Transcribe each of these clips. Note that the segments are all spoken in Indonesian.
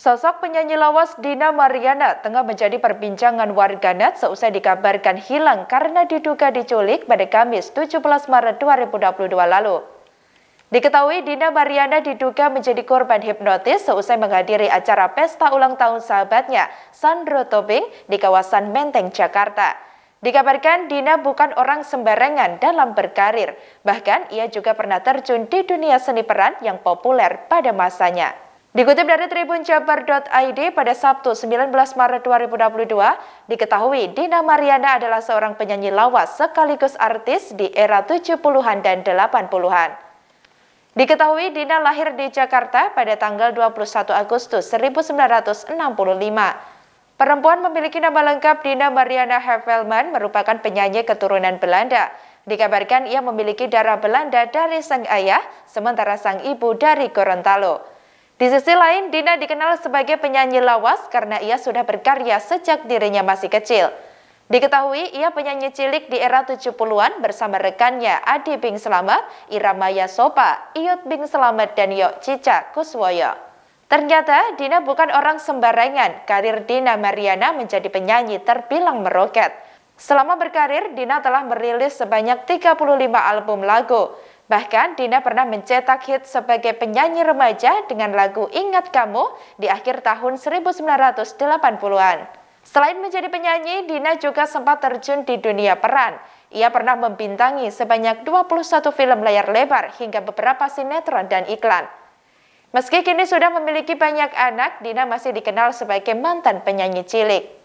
Sosok penyanyi lawas Dina Mariana tengah menjadi perbincangan warganet seusai dikabarkan hilang karena diduga diculik pada Kamis 17 Maret 2022 lalu. Diketahui Dina Mariana diduga menjadi korban hipnotis seusai menghadiri acara pesta ulang tahun sahabatnya Sandro Tobing di kawasan Menteng, Jakarta. Dikabarkan Dina bukan orang sembarangan dalam berkarir, bahkan ia juga pernah terjun di dunia seni peran yang populer pada masanya. Dikutip dari tribunjabar.id pada Sabtu 19 Maret 2022, diketahui Dina Mariana adalah seorang penyanyi lawas sekaligus artis di era 70-an dan 80-an. Diketahui Dina lahir di Jakarta pada tanggal 21 Agustus 1965. Perempuan memiliki nama lengkap Dina Mariana Hevelman merupakan penyanyi keturunan Belanda. Dikabarkan ia memiliki darah Belanda dari sang ayah, sementara sang ibu dari Gorontalo. Di sisi lain, Dina dikenal sebagai penyanyi lawas karena ia sudah berkarya sejak dirinya masih kecil. Diketahui ia penyanyi cilik di era 70-an bersama rekannya Adi Bing Selamat, Irama Sopa, Iyut Bing Selamat, dan Yok Cica Kuswoyo. Ternyata Dina bukan orang sembarangan, karir Dina Mariana menjadi penyanyi terbilang meroket. Selama berkarir, Dina telah merilis sebanyak 35 album lagu. Bahkan Dina pernah mencetak hit sebagai penyanyi remaja dengan lagu Ingat Kamu di akhir tahun 1980-an. Selain menjadi penyanyi, Dina juga sempat terjun di dunia peran. Ia pernah membintangi sebanyak 21 film layar lebar hingga beberapa sinetron dan iklan. Meski kini sudah memiliki banyak anak, Dina masih dikenal sebagai mantan penyanyi cilik.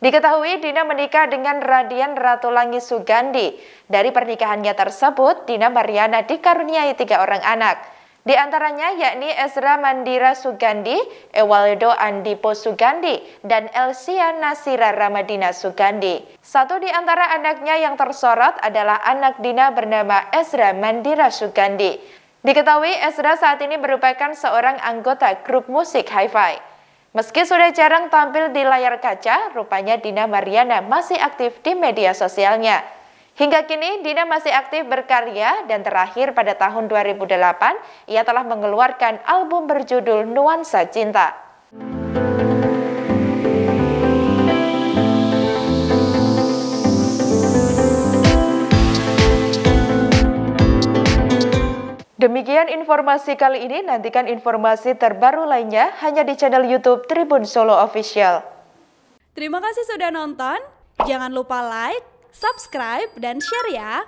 Diketahui Dina menikah dengan Radian Ratulangi Sugandi. Dari pernikahannya tersebut, Dina Mariana dikaruniai tiga orang anak. Di antaranya yakni Ezra Mandira Sugandi, Ewaldo Andipo Sugandi, dan Elsia Nasira Ramadina Sugandi. Satu di antara anaknya yang tersorot adalah anak Dina bernama Ezra Mandira Sugandi. Diketahui Ezra saat ini merupakan seorang anggota grup musik hi-fi. Meski sudah jarang tampil di layar kaca, rupanya Dina Mariana masih aktif di media sosialnya. Hingga kini, Dina masih aktif berkarya dan terakhir pada tahun 2008, ia telah mengeluarkan album berjudul Nuansa Cinta. Demikian informasi kali ini, nantikan informasi terbaru lainnya hanya di channel Youtube Tribun Solo Official. Terima kasih sudah nonton, jangan lupa like, subscribe, dan share ya!